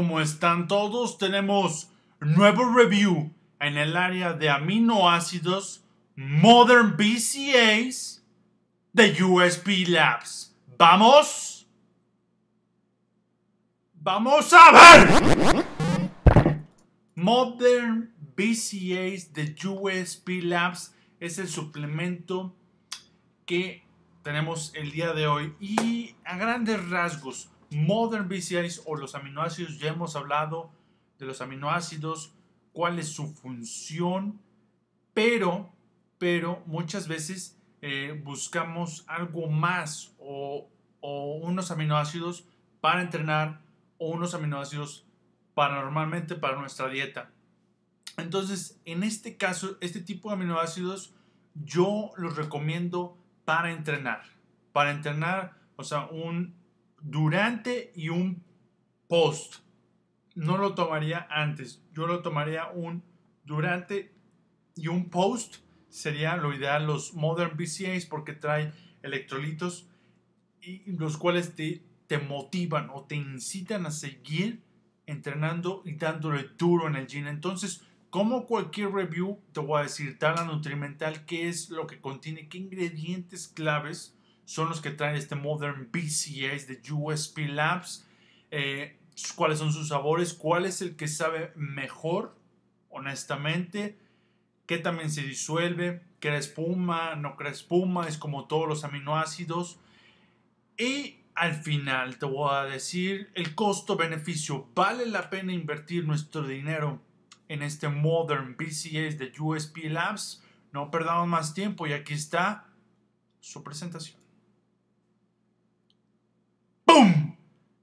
¿Cómo están todos? Tenemos nuevo review en el área de aminoácidos Modern BCAs de USP Labs. ¡Vamos! ¡Vamos a ver! Modern BCAs de USP Labs es el suplemento que tenemos el día de hoy. Y a grandes rasgos, Modern BCAAs o los aminoácidos, ya hemos hablado de los aminoácidos, cuál es su función, pero, pero muchas veces eh, buscamos algo más o, o unos aminoácidos para entrenar o unos aminoácidos para normalmente para nuestra dieta. Entonces, en este caso, este tipo de aminoácidos yo los recomiendo para entrenar. Para entrenar, o sea, un durante y un post. No lo tomaría antes, yo lo tomaría un durante y un post sería lo ideal los modern BCAs porque trae electrolitos y los cuales te, motivan o te incitan a seguir entrenando y dándole duro en el gym. Entonces, como cualquier review, te voy a decir tala nutrimental, qué es lo que contiene, qué ingredientes claves son los que traen este Modern bcs de USP Labs. Eh, ¿Cuáles son sus sabores? ¿Cuál es el que sabe mejor, honestamente? ¿Qué también se disuelve? ¿Crea espuma? ¿No crea espuma? Es como todos los aminoácidos. Y al final te voy a decir el costo-beneficio. ¿Vale la pena invertir nuestro dinero en este Modern bcs de USP Labs? No perdamos más tiempo y aquí está su presentación.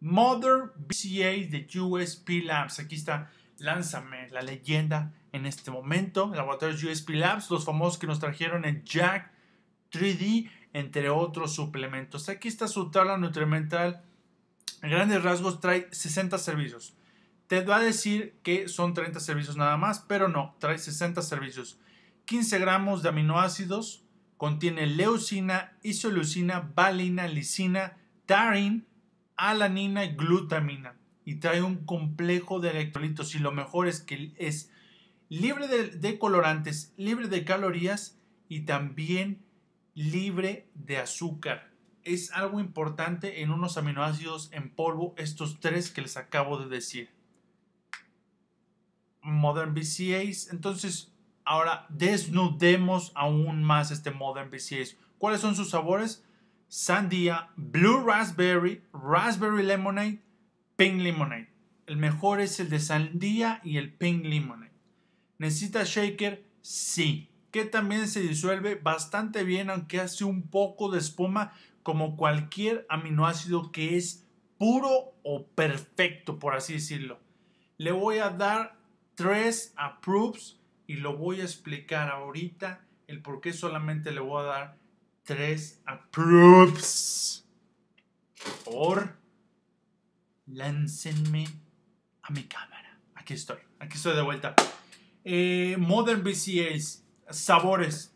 Mother BCA de USP Labs. Aquí está, lánzame la leyenda en este momento. Laboratorios USP Labs, los famosos que nos trajeron el Jack 3D, entre otros suplementos. Aquí está su tabla nutrimental. En grandes rasgos trae 60 servicios. Te va a decir que son 30 servicios nada más, pero no, trae 60 servicios. 15 gramos de aminoácidos, contiene leucina, isoleucina, valina, lisina, tarin, alanina y glutamina y trae un complejo de electrolitos y lo mejor es que es libre de, colorantes, libre de calorías y también libre de azúcar. Es algo importante en unos aminoácidos en polvo, estos tres que les acabo de decir. Modern BCAs, entonces ahora desnudemos aún más este Modern BCAs. ¿Cuáles son sus sabores? sandía, blue raspberry, raspberry lemonade, pink lemonade. El mejor es el de sandía y el pink lemonade. ¿Necesita shaker? Sí. Que también se disuelve bastante bien, aunque hace un poco de espuma, como cualquier aminoácido que es puro o perfecto, por así decirlo. Le voy a dar tres approves y lo voy a explicar ahorita el por qué solamente le voy a dar 3 approves. Por láncenme a mi cámara. Aquí estoy, aquí estoy de vuelta. Eh, Modern BCAs, sabores.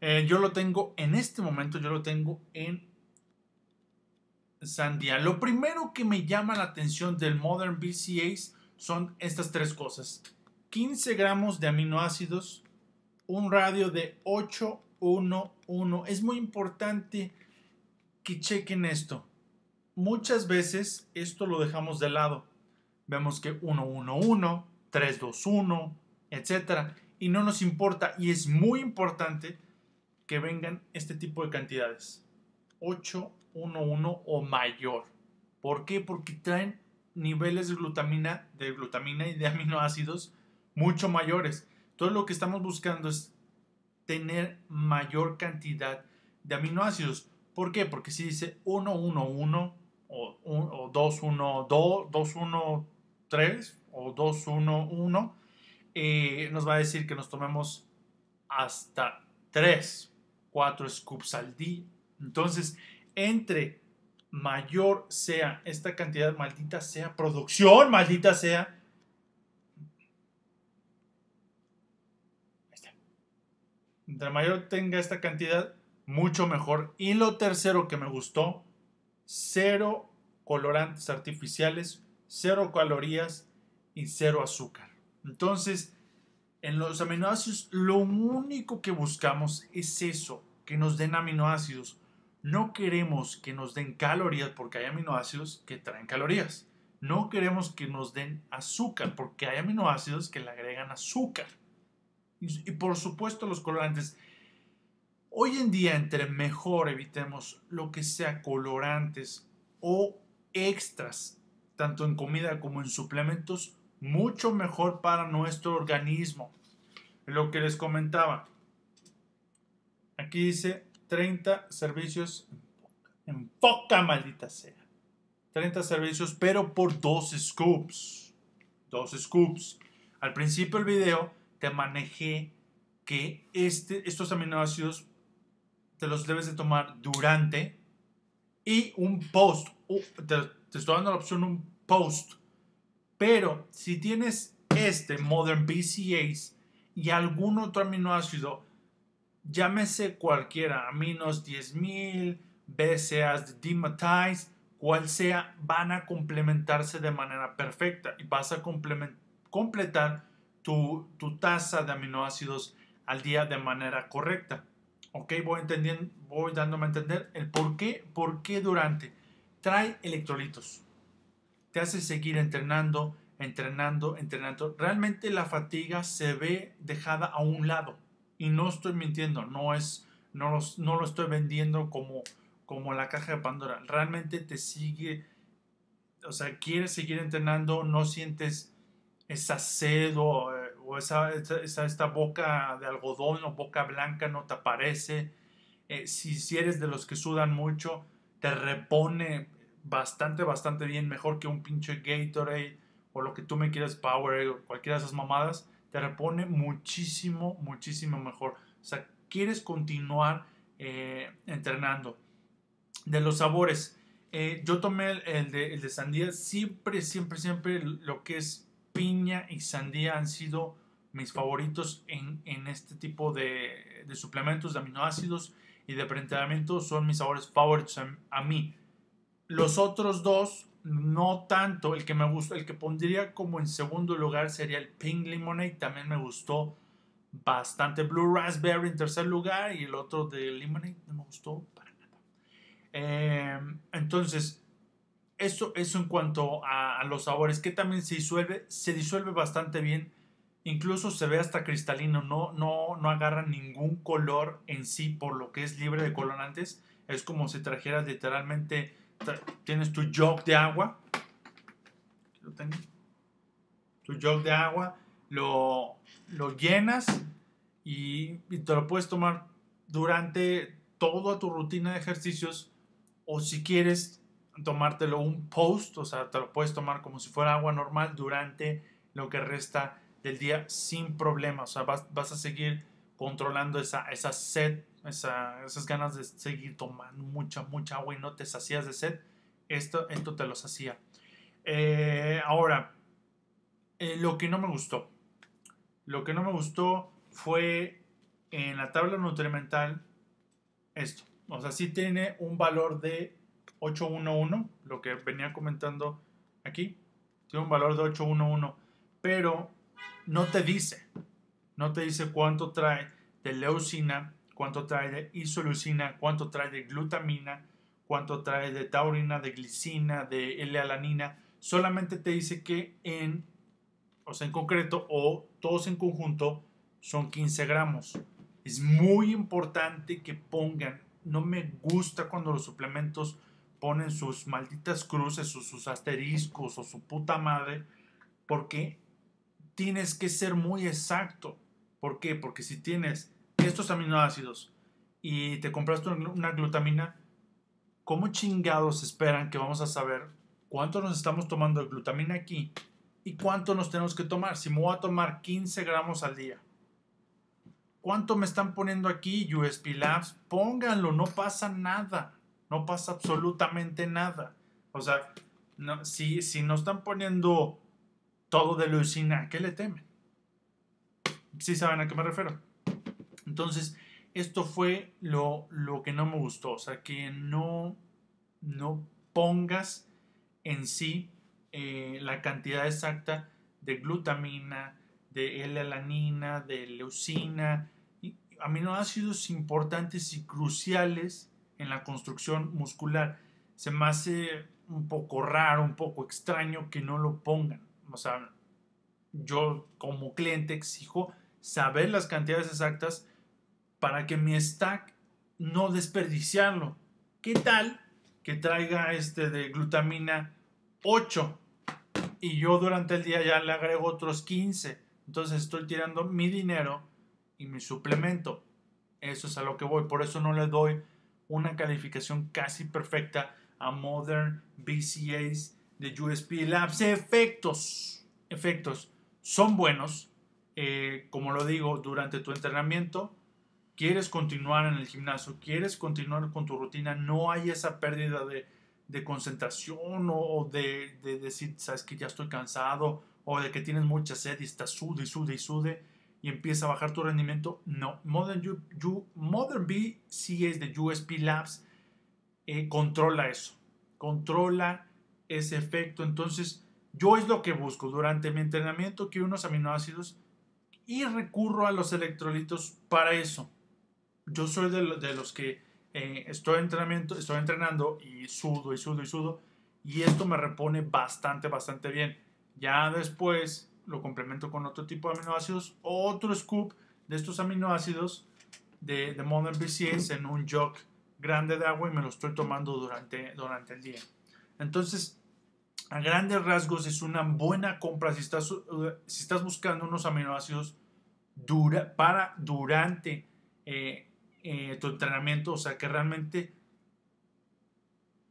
Eh, yo lo tengo en este momento, yo lo tengo en Sandia. Lo primero que me llama la atención del Modern BCAs son estas tres cosas. 15 gramos de aminoácidos, un radio de 811. Es muy importante que chequen esto. Muchas veces esto lo dejamos de lado. Vemos que 111, 321, etc. Y no nos importa. Y es muy importante que vengan este tipo de cantidades. 8, 1-1 o mayor. ¿Por qué? Porque traen niveles de glutamina, de glutamina y de aminoácidos mucho mayores. Entonces lo que estamos buscando es tener mayor cantidad de aminoácidos. ¿Por qué? Porque si dice 1, 1, 1 o, 2, 1, 2, 2, 1, 3 o 2, 1, 1, nos va a decir que nos tomemos hasta 3, 4 scoops al día. Entonces, entre mayor sea esta cantidad, maldita sea producción, maldita sea. Entre mayor tenga esta cantidad, mucho mejor. Y lo tercero que me gustó, cero colorantes artificiales, cero calorías y cero azúcar. Entonces, en los aminoácidos lo único que buscamos es eso, que nos den aminoácidos. No queremos que nos den calorías porque hay aminoácidos que traen calorías. No queremos que nos den azúcar porque hay aminoácidos que le agregan azúcar. Y, por supuesto los colorantes. Hoy en día, entre mejor evitemos lo que sea colorantes o extras, tanto en comida como en suplementos, mucho mejor para nuestro organismo. Lo que les comentaba. Aquí dice 30 servicios en poca maldita sea. 30 servicios, pero por dos scoops. Dos scoops. Al principio del video te manejé que este, estos aminoácidos te los debes de tomar durante y un post. Uh, te, estoy dando la opción un post. Pero si tienes este Modern BCAs y algún otro aminoácido llámese cualquiera, aminos 10.000, BCAs dimetize, cual sea, van a complementarse de manera perfecta y vas a completar tu, tu tasa de aminoácidos al día de manera correcta. Ok, voy, entendiendo, voy dándome a entender el por qué, por qué durante. Trae electrolitos. Te hace seguir entrenando, entrenando, entrenando. Realmente la fatiga se ve dejada a un lado y no estoy mintiendo, no es, no, no lo estoy vendiendo como, como la caja de Pandora. Realmente te sigue, o sea, quieres seguir entrenando, no sientes esa sed o, eh, esa, esta boca de algodón o boca blanca no te aparece. Eh, si, si eres de los que sudan mucho, te repone bastante, bastante bien, mejor que un pinche Gatorade o lo que tú me quieras, Power, o cualquiera de esas mamadas te repone muchísimo, muchísimo mejor. O sea, quieres continuar eh, entrenando. De los sabores, eh, yo tomé el, de, sandía. Siempre, siempre, siempre lo que es piña y sandía han sido mis favoritos en, este tipo de, suplementos de aminoácidos y de preentrenamiento. Son mis sabores favoritos a mí. Los otros dos, no tanto. El que me gustó, el que pondría como en segundo lugar sería el Pink Lemonade. También me gustó bastante. Blue Raspberry en tercer lugar y el otro de Lemonade no me gustó para nada. Em, entonces, eso, eso en cuanto a, los sabores, que también se disuelve, se disuelve bastante bien. Incluso se ve hasta cristalino, no, no, no agarra ningún color en sí por lo que es libre de colorantes. Es como si trajera literalmente tienes tu jug de agua. Lo Tu de agua, lo, lo llenas y, te lo puedes tomar durante toda tu rutina de ejercicios o si quieres tomártelo un post, o sea, te lo puedes tomar como si fuera agua normal durante lo que resta del día sin problema, o sea, vas, a seguir controlando esa, esa sed esas ganas de seguir tomando mucha, mucha agua y no te sacías de sed, esto, te los hacía. Eh, ahora, eh, lo que no me gustó, lo que no me gustó fue en la tabla nutrimental esto. O sea, si tiene un valor de 811, lo que venía comentando aquí, tiene un valor de 811, pero no te dice, no te dice cuánto trae de leucina cuánto trae de isoleucina, cuánto trae de glutamina, cuánto trae de taurina, de glicina, de L-alanina. Solamente te dice que en, o sea, en concreto o todos en conjunto son 15 gramos. Es muy importante que pongan, no me gusta cuando los suplementos ponen sus malditas cruces o sus asteriscos o su puta madre, porque tienes que ser muy exacto. ¿Por qué? Porque si tienes estos aminoácidos y te compraste una glutamina, ¿cómo chingados esperan que vamos a saber cuánto nos estamos tomando de glutamina aquí y cuánto nos tenemos que tomar? Si me voy a tomar 15 gramos al día. ¿Cuánto me están poniendo aquí USP Labs? Pónganlo, no pasa nada. No pasa absolutamente nada. O sea, si, si nos están poniendo todo de leucina, ¿qué le temen? Sí saben a qué me refiero. Entonces, esto fue lo, que no me gustó, o sea, que no, no pongas en sí eh, la cantidad exacta de glutamina, de L-alanina, de leucina, y aminoácidos importantes y cruciales en la construcción muscular. Se me hace un poco raro, un poco extraño que no lo pongan. O sea, yo como cliente exijo saber las cantidades exactas para que mi stack no desperdiciarlo. ¿Qué tal que traiga este de glutamina 8 y yo durante el día ya le agrego otros 15? Entonces estoy tirando mi dinero y mi suplemento. Eso es a lo que voy. Por eso no le doy una calificación casi perfecta a Modern BCAs de USP Labs. Efectos. Efectos. Son buenos. Eh, como lo digo, durante tu entrenamiento quieres continuar en el gimnasio, quieres continuar con tu rutina, no hay esa pérdida de, concentración o de, decir, sabes que ya estoy cansado o de que tienes mucha sed y estás sude y sude y sude y empieza a bajar tu rendimiento. No, Modern, you, Modern B, si es de USP Labs, eh, controla eso, controla ese efecto. Entonces, yo es lo que busco durante mi entrenamiento, que unos aminoácidos y recurro a los electrolitos para eso yo soy de, los que eh, estoy, entrenamiento, estoy entrenando y sudo y sudo y sudo y esto me repone bastante, bastante bien. Ya después lo complemento con otro tipo de aminoácidos, otro scoop de estos aminoácidos de, de Modern BCS en un jug grande de agua y me lo estoy tomando durante, durante el día. Entonces, a grandes rasgos es una buena compra si estás, eh, si estás buscando unos aminoácidos dura, para durante eh, eh, tu entrenamiento, o sea, que realmente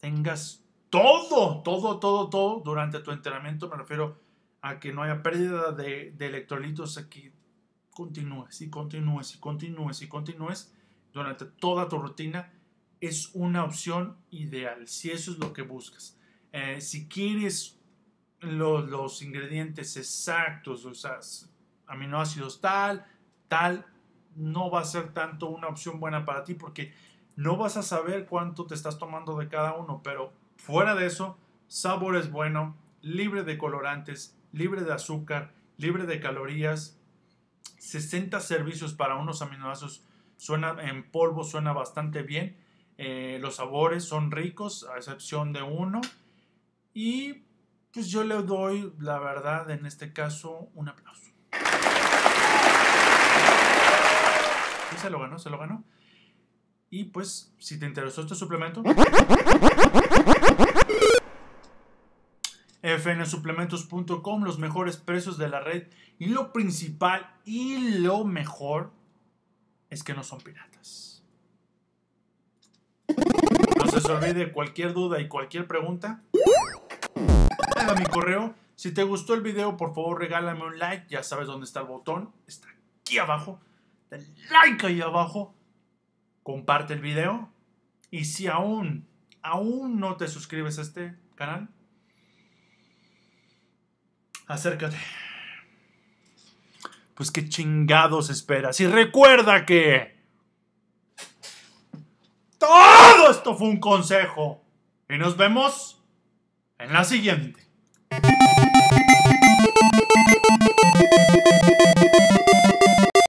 tengas todo, todo, todo, todo durante tu entrenamiento. Me refiero a que no haya pérdida de, electrolitos, aquí continúes y continúes y continúes y continúes durante toda tu rutina. Es una opción ideal si eso es lo que buscas. Eh, si quieres los, los ingredientes exactos, o sea, aminoácidos tal, tal, no va a ser tanto una opción buena para ti porque no vas a saber cuánto te estás tomando de cada uno, pero fuera de eso, sabor es bueno, libre de colorantes, libre de azúcar, libre de calorías, 60 servicios para unos aminoácidos, suena en polvo, suena bastante bien, eh, los sabores son ricos, a excepción de uno, y pues yo le doy, la verdad, en este caso, un aplauso se lo ganó, se lo ganó. Y pues, si te interesó este suplemento. fnsuplementos.com, los mejores precios de la red. Y lo principal y lo mejor es que no son piratas. No se olvide cualquier duda y cualquier pregunta. A mi correo. Si te gustó el video, por favor regálame un like. Ya sabes dónde está el botón. Está aquí abajo like ahí abajo, comparte el video y si aún, aún no te suscribes a este canal, acércate. Pues qué chingados esperas. Y recuerda que todo esto fue un consejo. Y nos vemos en la siguiente.